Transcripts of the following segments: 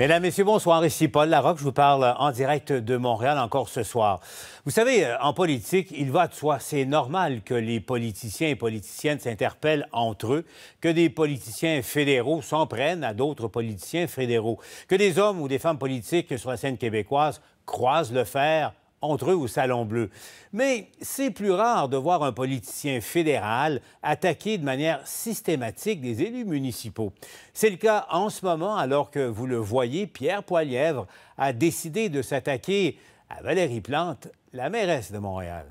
Mesdames, Messieurs, bonsoir. Ici Paul Larocque. Je vous parle en direct de Montréal encore ce soir. Vous savez, euh, en politique, il va de soi. C'est normal que les politiciens et politiciennes s'interpellent entre eux, que des politiciens fédéraux s'en prennent à d'autres politiciens fédéraux, que des hommes ou des femmes politiques sur la scène québécoise croisent le fer entre eux au Salon bleu. Mais c'est plus rare de voir un politicien fédéral attaquer de manière systématique des élus municipaux. C'est le cas en ce moment alors que, vous le voyez, Pierre Poilièvre a décidé de s'attaquer à Valérie Plante, la mairesse de Montréal.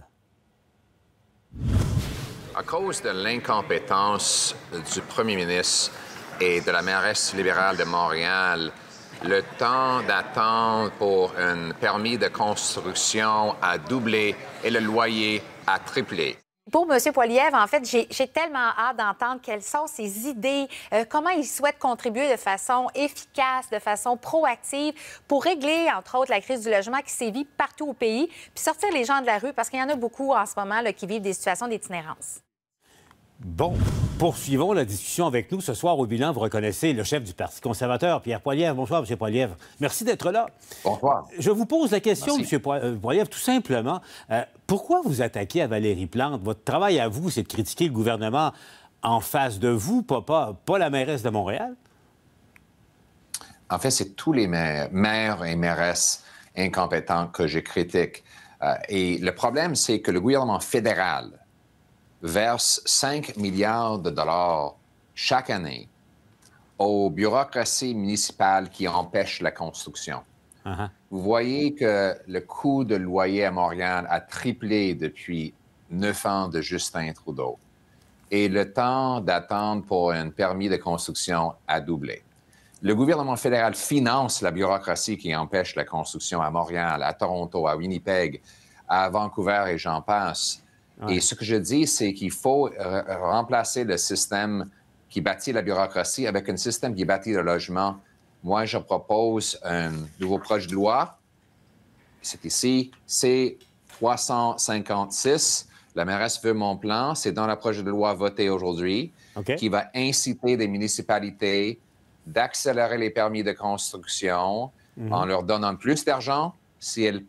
À cause de l'incompétence du premier ministre et de la mairesse libérale de Montréal, le temps d'attente pour un permis de construction a doublé et le loyer a triplé. Pour M. Poiliev, en fait, j'ai tellement hâte d'entendre quelles sont ses idées, euh, comment il souhaite contribuer de façon efficace, de façon proactive pour régler, entre autres, la crise du logement qui sévit partout au pays, puis sortir les gens de la rue, parce qu'il y en a beaucoup en ce moment qui vivent des situations d'itinérance. Bon, poursuivons la discussion avec nous ce soir au bilan. Vous reconnaissez le chef du Parti conservateur, Pierre Poilievre. Bonsoir, M. Poilievre. Merci d'être là. Bonsoir. Je vous pose la question, M. Euh, Poilievre, tout simplement. Euh, pourquoi vous attaquez à Valérie Plante? Votre travail à vous, c'est de critiquer le gouvernement en face de vous, pas, pas, la mairesse de Montréal? En fait, c'est tous les maires, maires et mairesses incompétents que je critique. Euh, et le problème, c'est que le gouvernement fédéral, verse 5 milliards de dollars chaque année aux bureaucraties municipales qui empêchent la construction. Uh-huh. Vous voyez que le coût de loyer à Montréal a triplé depuis neuf ans de Justin Trudeau et le temps d'attendre pour un permis de construction a doublé. Le gouvernement fédéral finance la bureaucratie qui empêche la construction à Montréal, à Toronto, à Winnipeg, à Vancouver et j'en passe. Et ce que je dis, c'est qu'il faut remplacer le système qui bâtit la bureaucratie avec un système qui bâtit le logement. Moi, je propose un nouveau projet de loi. C'est ici, c'est 356. La mairesse veut mon plan. C'est dans le projet de loi voté aujourd'hui qui va inciter des municipalités d'accélérer les permis de construction mhm. en leur donnant plus d'argent si elles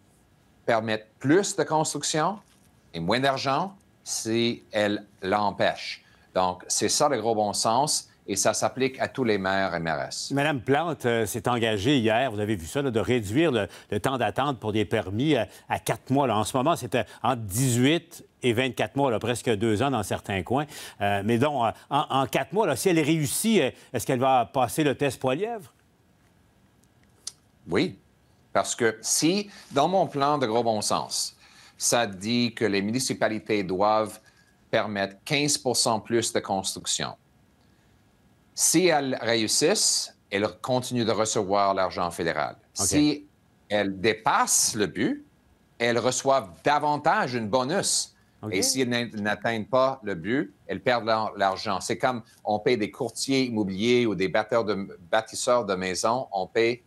permettent plus de construction et moins d'argent si elle l'empêche. Donc, c'est ça le gros bon sens et ça s'applique à tous les maires et mairesses. Madame Plante euh, s'est engagée hier, vous avez vu ça, de réduire le, temps d'attente pour des permis euh, à, quatre mois. Là. En ce moment, c'était euh, entre 18 et 24 mois, là, presque deux ans dans certains coins. mais donc, en, en quatre mois, si elle réussit, est-ce qu'elle va passer le test poids Oui, parce que si, dans mon plan de gros bon sens, ça dit que les municipalités doivent permettre 15 plus de construction. Si elles réussissent, elles continuent de recevoir l'argent fédéral. Si elles dépassent le but, elles reçoivent davantage une bonus. Et si elles n'atteignent pas le but, elles perdent l'argent. C'est comme on paye des courtiers immobiliers ou des bâtisseurs de maisons, on paye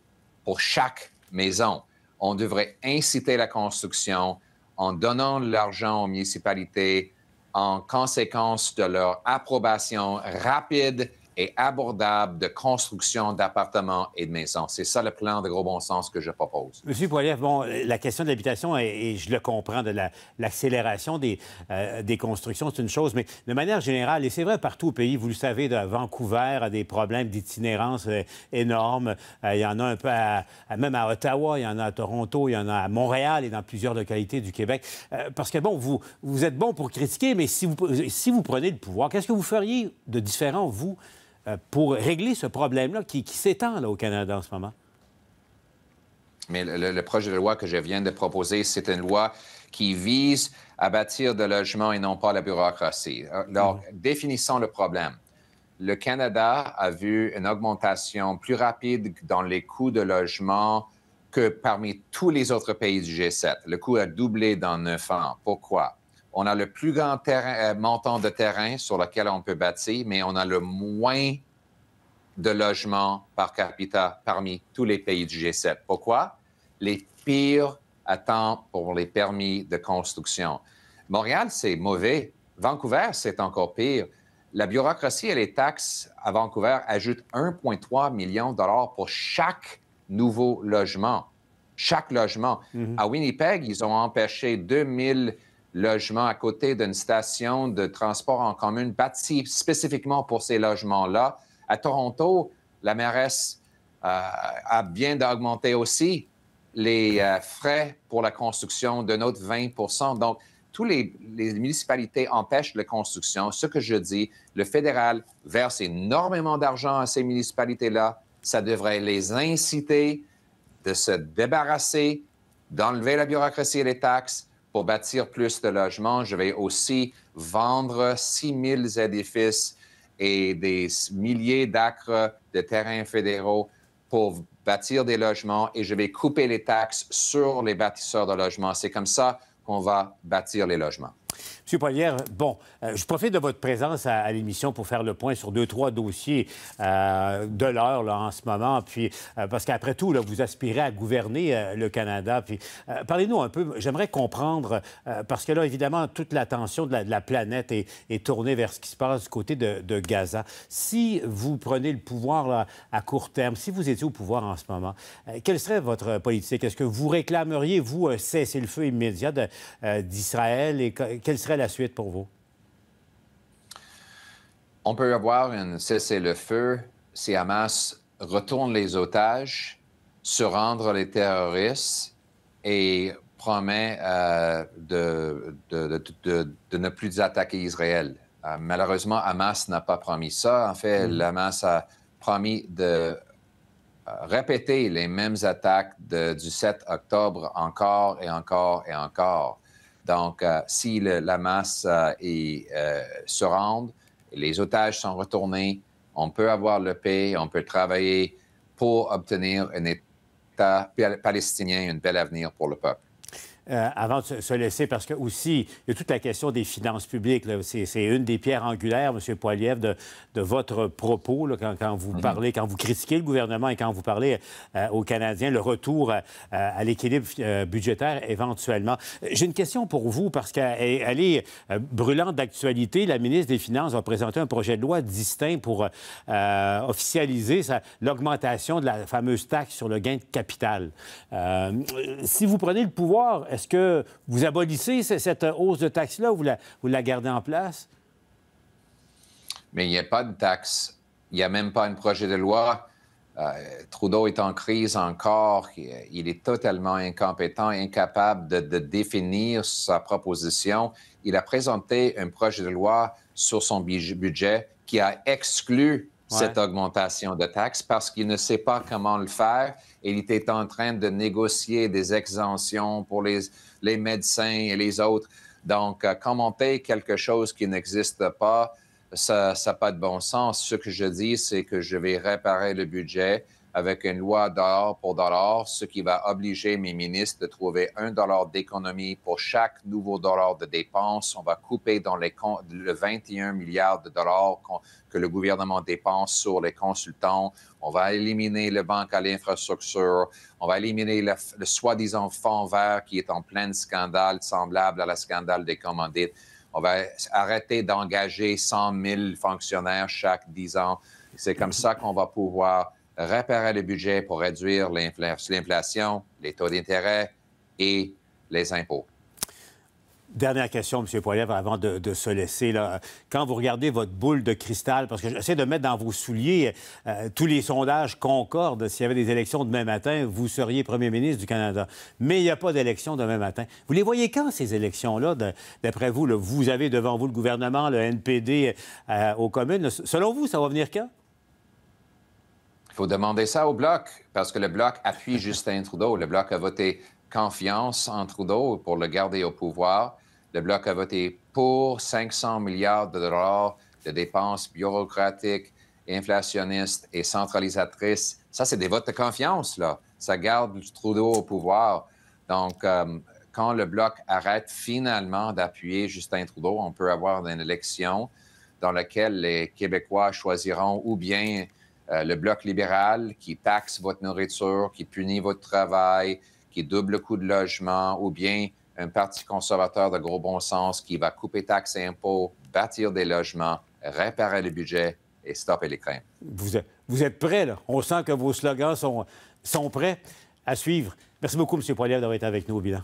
pour chaque maison. On devrait inciter la construction, en donnant l'argent aux municipalités en conséquence de leur approbation rapide et abordable de construction d'appartements et de maisons. C'est ça le plan de gros bon sens que je propose. Monsieur Poilier, bon, euh, la question de l'habitation, et, je le comprends, de l'accélération des, euh, des constructions, c'est une chose, mais de manière générale, et c'est vrai partout au pays, vous le savez, de Vancouver a des problèmes d'itinérance euh, énormes. il y en a un peu à, même à Ottawa, il y en a à Toronto, il y en a à Montréal et dans plusieurs localités du Québec. parce que, bon, vous, vous êtes bon pour critiquer, mais si vous, si vous prenez le pouvoir, qu'est-ce que vous feriez de différent, vous? Euh, pour régler ce problème-là qui, s'étend au Canada en ce moment? Mais le, projet de loi que je viens de proposer, c'est une loi qui vise à bâtir de logements et non pas la bureaucratie. Euh, alors, mm-hmm. définissons le problème. Le Canada a vu une augmentation plus rapide dans les coûts de logement que parmi tous les autres pays du G7. Le coût a doublé dans neuf ans. Pourquoi? on a le plus grand euh, montant de terrain sur lequel on peut bâtir, mais on a le moins de logements par capita parmi tous les pays du G7. Pourquoi? Les pires attentes pour les permis de construction. Montréal, c'est mauvais. Vancouver, c'est encore pire. La bureaucratie et les taxes à Vancouver ajoutent 1,3 million de dollars pour chaque nouveau logement. Chaque logement. Mm-hmm. À Winnipeg, ils ont empêché 2000 logements à côté d'une station de transport en commun bâtie spécifiquement pour ces logements-là. À Toronto, la mairesse euh, a bien d'augmenter aussi les euh, frais pour la construction d'un autre 20 Donc, toutes les, les, municipalités empêchent la construction. Ce que je dis, le fédéral verse énormément d'argent à ces municipalités-là. Ça devrait les inciter de se débarrasser, d'enlever la bureaucratie et les taxes, pour bâtir plus de logements, je vais aussi vendre 6 000 édifices et des milliers d'acres de terrains fédéraux pour bâtir des logements et je vais couper les taxes sur les bâtisseurs de logements. C'est comme ça qu'on va bâtir les logements. Monsieur Polière, bon, euh, je profite de votre présence à, l'émission pour faire le point sur deux, trois dossiers euh, de l'heure en ce moment. Puis, euh, parce qu'après tout, vous aspirez à gouverner le Canada. Puis, parlez-nous un peu, j'aimerais comprendre, parce que là, évidemment, toute l'attention de, la, planète est, tournée vers ce qui se passe du côté de, Gaza. Si vous prenez le pouvoir à court terme, si vous étiez au pouvoir en ce moment, quelle serait votre politique? Est-ce que vous réclameriez, vous, un cessez-le-feu immédiat d'Israël? Et quelle serait la suite pour vous? On peut avoir une cessez-le-feu si Hamas retourne les otages, se rendre les terroristes et promet euh, de, ne plus attaquer Israël. Euh, malheureusement, Hamas n'a pas promis ça. En fait, mm. Hamas a promis de euh, répéter les mêmes attaques du 7 octobre encore et encore et encore. Donc, euh, si la masse euh, euh, se rend, les otages sont retournés, on peut avoir le paix, on peut travailler pour obtenir un État palestinien, un bel avenir pour le peuple. Euh, avant de se laisser, parce que aussi, il y a toute la question des finances publiques. C'est une des pierres angulaires, M. Poiliev, de, votre propos quand, vous mhm. parlez, quand vous critiquez le gouvernement et quand vous parlez euh, aux Canadiens, le retour euh, à, l'équilibre budgétaire éventuellement. J'ai une question pour vous, parce qu'elle est brûlante d'actualité. La ministre des Finances va présenter un projet de loi distinct pour officialiser l'augmentation de la fameuse taxe sur le gain de capital. si vous prenez le pouvoir, est-ce que vous abolissez cette hausse de taxe-là ou vous la, vous la gardez en place? Mais il n'y a pas de taxe. Il n'y a même pas un projet de loi. Euh, Trudeau est en crise encore. Il est totalement incompétent, incapable de, de, définir sa proposition. Il a présenté un projet de loi sur son budget qui a exclu cette augmentation de taxes parce qu'il ne sait pas comment le faire il était en train de négocier des exemptions pour les, les médecins et les autres. Donc, quand euh, on quelque chose qui n'existe pas, ça n'a pas de bon sens. Ce que je dis, c'est que je vais réparer le budget avec une loi dollar pour dollar, ce qui va obliger mes ministres de trouver un dollar d'économie pour chaque nouveau dollar de dépense. On va couper dans les le 21 milliards de dollars que le gouvernement dépense sur les consultants. On va éliminer le banque à l'infrastructure. On va éliminer le, soi-disant fond vert qui est en plein scandale semblable à la scandale des commandites. On va arrêter d'engager 100 000 fonctionnaires chaque 10 ans. C'est comme ça qu'on va pouvoir réparer le budget pour réduire l'inflation, les taux d'intérêt et les impôts. Dernière question, M. Poilèvre, avant de, se laisser. Là. Quand vous regardez votre boule de cristal, parce que j'essaie de mettre dans vos souliers, euh, tous les sondages concordent. S'il y avait des élections demain matin, vous seriez premier ministre du Canada. Mais il n'y a pas d'élection demain matin. Vous les voyez quand, ces élections-là, d'après vous? vous avez devant vous le gouvernement, le NPD euh, aux communes. Selon vous, ça va venir quand? Il faut demander ça au Bloc, parce que le Bloc appuie Justin Trudeau. Le Bloc a voté confiance en Trudeau pour le garder au pouvoir. Le Bloc a voté pour 500 milliards de dollars de dépenses bureaucratiques, inflationnistes et centralisatrices. Ça, c'est des votes de confiance, là. Ça garde Trudeau au pouvoir. Donc, euh, quand le Bloc arrête finalement d'appuyer Justin Trudeau, on peut avoir une élection dans laquelle les Québécois choisiront ou bien euh, le bloc libéral qui taxe votre nourriture, qui punit votre travail, qui double le coût de logement, ou bien un parti conservateur de gros bon sens qui va couper taxes et impôts, bâtir des logements, réparer le budget et stopper les craintes. Vous, vous êtes prêts, là? On sent que vos slogans sont, sont prêts à suivre. Merci beaucoup, M. Poilier, d'avoir été avec nous au bilan.